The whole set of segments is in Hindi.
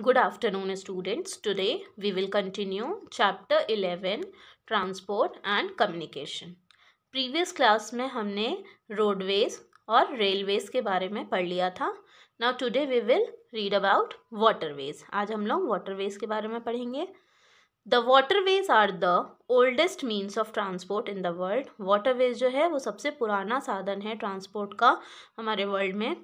Good afternoon students. Today we will continue chapter 11 transport and communication. Previous class में हमने roadways और railways के बारे में पढ़ लिया था Now today we will read about waterways. आज हम लोग waterways के बारे में पढ़ेंगे the waterways are the oldest means of transport in the world waterways जो है वो सबसे पुराना साधन है ट्रांसपोर्ट का हमारे वर्ल्ड में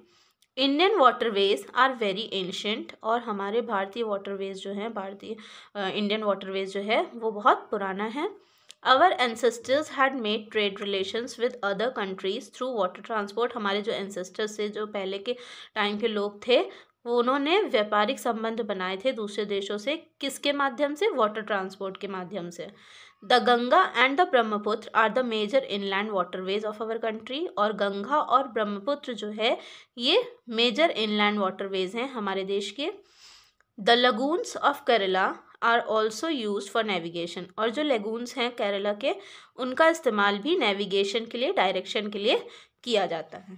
Indian waterways are very ancient और हमारे भारतीय वाटरवेज जो हैं भारतीय इंडियन वाटरवेज जो है वो बहुत पुराना है our ancestors had made trade relations with other countries through water transport हमारे जो एनसेस्टर्स से जो पहले के टाइम के लोग थे वो उन्होंने व्यापारिक संबंध बनाए थे दूसरे देशों से किसके माध्यम से वाटर ट्रांसपोर्ट के माध्यम से the Ganga and the Brahmaputra are the major inland waterways of our country और गंगा और ब्रह्मपुत्र जो है ये मेजर इनलैंड वाटरवेज हैं हमारे देश के the lagoons of Kerala are also use for navigation और जो लेगून्स हैं केरला के उनका इस्तेमाल भी नेविगेशन के लिए डायरेक्शन के लिए किया जाता है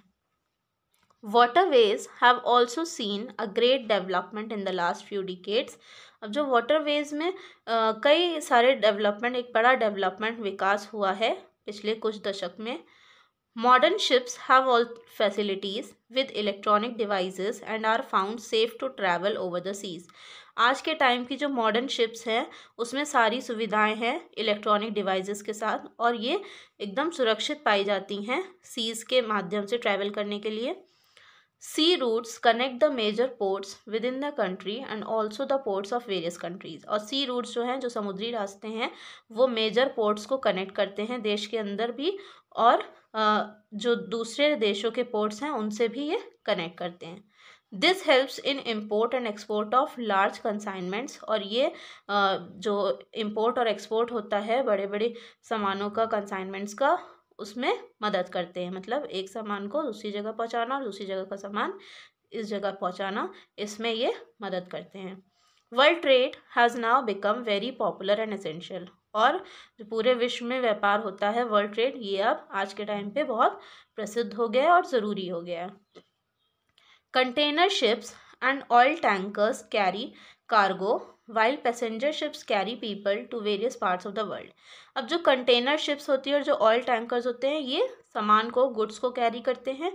waterways have also seen a great development in the last few decades अब जो वाटरवेज में आ, कई सारे डेवलपमेंट एक बड़ा डेवलपमेंट विकास हुआ है पिछले कुछ दशक में modern ships have all facilities with electronic devices and are found safe to travel over the seas आज के टाइम की जो मॉडर्न शिप्स हैं उसमें सारी सुविधाएं हैं इलेक्ट्रॉनिक डिवाइसेस के साथ और ये एकदम सुरक्षित पाई जाती हैं सीज़ के माध्यम से ट्रैवल करने के लिए sea routes connect the major ports within the country and also the ports of various countries और सी रूट्स जो हैं जो समुद्री रास्ते हैं वो मेजर पोर्ट्स को कनेक्ट करते हैं देश के अंदर भी और जो दूसरे देशों के पोर्ट्स हैं उनसे भी ये कनेक्ट करते हैं this helps in import and export of large consignments और ये जो इम्पोर्ट और एक्सपोर्ट होता है बड़े बड़े सामानों का कंसाइनमेंट्स का उसमें मदद करते हैं मतलब एक सामान को दूसरी जगह पहुंचाना और दूसरी जगह का सामान इस जगह पहुंचाना इसमें ये मदद करते हैं world trade has now become very popular and essential और जो पूरे विश्व में व्यापार होता है वर्ल्ड ट्रेड ये अब आज के टाइम पे बहुत प्रसिद्ध हो गया है और ज़रूरी हो गया है container ships and oil tankers carry cargo while passenger ships carry people to various parts of the world अब जो कंटेनर शिप्स होती है और जो ऑयल टैंकर्स होते हैं ये सामान को गुड्स को कैरी करते हैं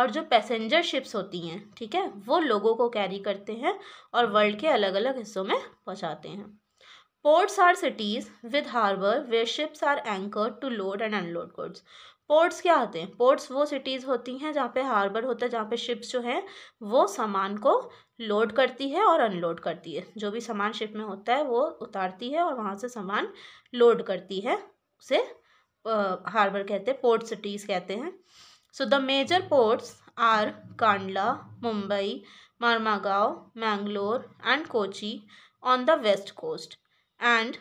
और जो पैसेंजर शिप्स होती हैं ठीक है वो लोगों को कैरी करते हैं और वर्ल्ड के अलग अलग हिस्सों में पहुँचाते हैं ports are cities with harbour where ships are anchor to load and unload goods ports क्या होते हैं पोर्ट्स वो सिटीज़ होती हैं जहाँ पे हार्बर होता है जहाँ पे शिप्स जो हैं वो सामान को लोड करती है और अनलोड करती है जो भी सामान शिप में होता है वो उतारती है और वहाँ से सामान लोड करती है उसे हार्बर कहते हैं पोर्ट सिटीज़ कहते हैं so the major ports are Kandla Mumbai Marmagao Mangalore and Kochi on the west coast and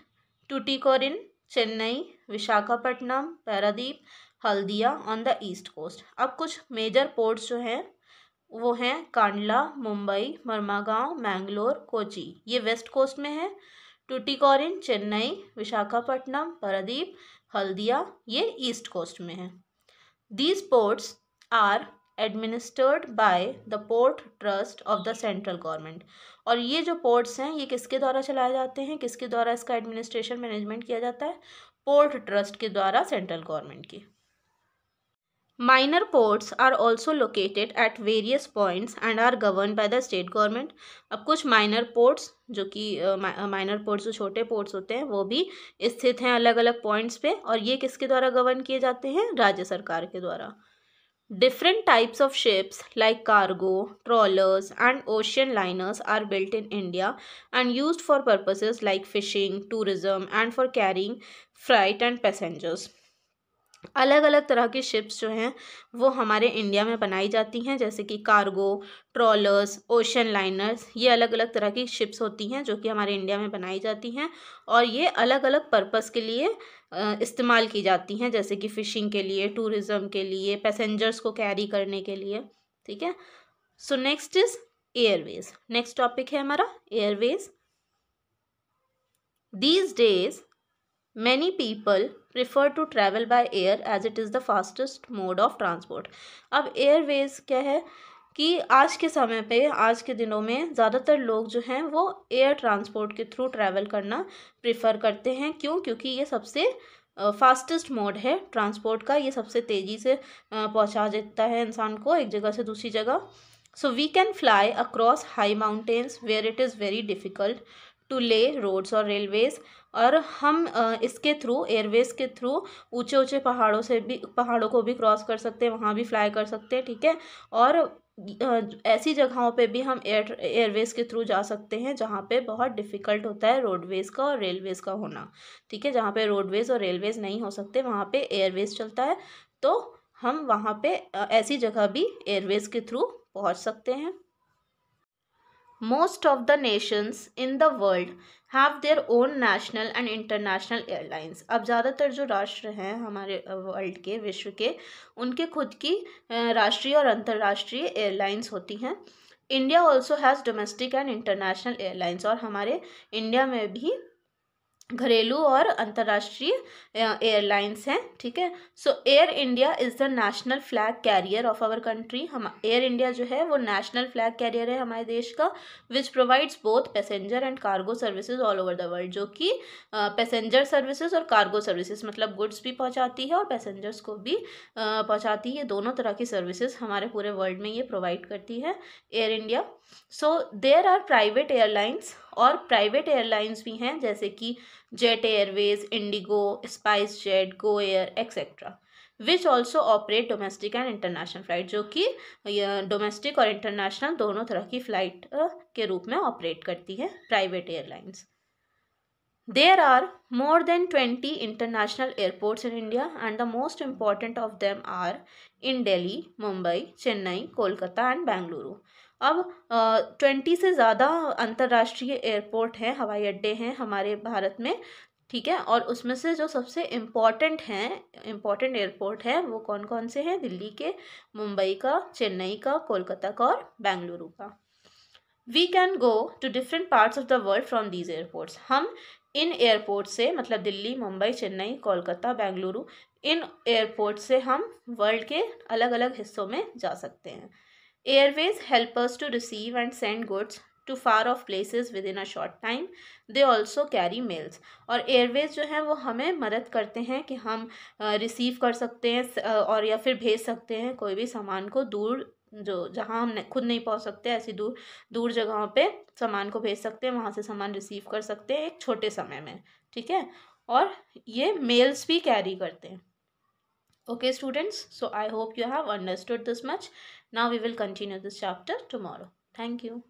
Tuticorin Chennai Visakhapatnam Paradip Haldia on the east coast अब कुछ मेजर पोर्ट्स जो हैं वो हैं कांडला मुंबई मरमागांव मैंगलोर कोची ये वेस्ट कोस्ट में है टूटीकॉरिन चेन्नई विशाखापट्टनम परदीप हल्दिया ये ईस्ट कोस्ट में है these ports are administered by the port trust of the central government और ये जो पोर्ट्स हैं ये किसके द्वारा चलाए जाते हैं किसके द्वारा इसका एडमिनिस्ट्रेशन मैनेजमेंट किया जाता है पोर्ट ट्रस्ट के द्वारा सेंट्रल गवर्नमेंट की Minor ports are also located at various points and are governed by the state government. अब कुछ minor ports जो कि minor ports जो छोटे ports होते हैं वो भी स्थित हैं अलग अलग points पे और ये किसके द्वारा govern किए जाते हैं राज्य सरकार के द्वारा Different types of ships like cargo, trawlers and ocean liners are built in India and used for purposes like fishing, tourism and for carrying freight and passengers. अलग अलग तरह की शिप्स जो हैं वो हमारे इंडिया में बनाई जाती हैं जैसे कि कार्गो ट्रॉलर्स ओशन लाइनर्स ये अलग अलग तरह की शिप्स होती हैं जो कि हमारे इंडिया में बनाई जाती हैं और ये अलग अलग पर्पस के लिए इस्तेमाल की जाती हैं जैसे कि फ़िशिंग के लिए टूरिज़्म के लिए पैसेंजर्स को कैरी करने के लिए ठीक है so next is airways next topic है हमारा airways these days many people prefer to travel by air as it is the fastest mode of transport अब एयरवेज क्या है कि आज के समय पे आज के दिनों में ज़्यादातर लोग जो हैं वो एयर ट्रांसपोर्ट के थ्रू ट्रैवल करना प्रिफर करते हैं क्यों क्योंकि ये सबसे फास्टेस्ट मोड है ट्रांसपोर्ट का ये सबसे तेज़ी से पहुंचा देता है इंसान को एक जगह से दूसरी जगह so we can fly across high mountains where it is very difficult to lay roads और रेलवेज़ और हम इसके थ्रू एयरवेज़ के थ्रू ऊंचे ऊंचे पहाड़ों से भी पहाड़ों को भी क्रॉस कर सकते हैं वहाँ भी फ्लाई कर सकते हैं ठीक है और ऐसी जगहों पे भी हम एयर एयरवेज़ के थ्रू जा सकते हैं जहाँ पे बहुत डिफ़िकल्ट होता है रोडवेज़ का और रेलवेज़ का होना ठीक है जहाँ पे रोडवेज़ और रेलवेज़ नहीं हो सकते वहाँ पे एयरवेज़ चलता है तो हम वहाँ पे ऐसी जगह भी एयरवेज़ के थ्रू पहुँच सकते हैं Most of the nations in the world have their own national and international airlines. अब ज़्यादातर जो राष्ट्र हैं हमारे वर्ल्ड के विश्व के उनके खुद की राष्ट्रीय और अंतर्राष्ट्रीय एयरलाइंस होती हैं India also has domestic and international airlines और हमारे इंडिया में भी घरेलू और अंतर्राष्ट्रीय एयरलाइंस हैं ठीक है so Air India is the national flag carrier of our country हम एयर इंडिया जो है वो नेशनल फ्लैग कैरियर है हमारे देश का which provides both passenger and cargo services all over the world जो कि पैसेंजर सर्विसेज और कार्गो सर्विसेज मतलब गुड्स भी पहुँचाती है और पैसेंजर्स को भी पहुँचाती है दोनों तरह की सर्विसेज हमारे पूरे वर्ल्ड में ये प्रोवाइड करती है Air India so there are private airlines और प्राइवेट एयरलाइंस भी हैं जैसे कि Jet Airways IndiGo SpiceJet Go Air etcetera which also operate domestic and international flight जो कि डोमेस्टिक और इंटरनेशनल दोनों तरह की फ़्लाइट के रूप में ऑपरेट करती है private airlines there are more than twenty international airports in India and the most important of them are in Delhi Mumbai Chennai Kolkata and Bengaluru अब ट्वेंटी से ज़्यादा अंतर्राष्ट्रीय एयरपोर्ट हैं हवाई अड्डे हैं हमारे भारत में ठीक है और उसमें से जो सबसे इम्पॉर्टेंट हैं इम्पॉर्टेंट एयरपोर्ट हैं वो कौन कौन से हैं दिल्ली के मुंबई का चेन्नई का कोलकाता का और बेंगलुरु का we can go to different parts of the world from these airports हम इन एयरपोर्ट से मतलब दिल्ली मुंबई चेन्नई कोलकाता बेंगलुरु इन एयरपोर्ट से हम वर्ल्ड के अलग अलग हिस्सों में जा सकते हैं Airways help us to receive and send goods to far off places within a short time they also carry mails और एयरवेज जो है वो हमें मदद करते हैं कि हम रिसीव कर सकते हैं और या फिर भेज सकते हैं कोई भी सामान को दूर जो जहाँ हम खुद नहीं पहुँच सकते ऐसी दूर दूर जगहों पे सामान को भेज सकते हैं वहाँ से सामान रिसीव कर सकते हैं एक छोटे समय में ठीक है और ये मेल्स भी कैरी करते हैं Okay students, so I hope you have understood this much. Now we will continue this chapter tomorrow. Thank you.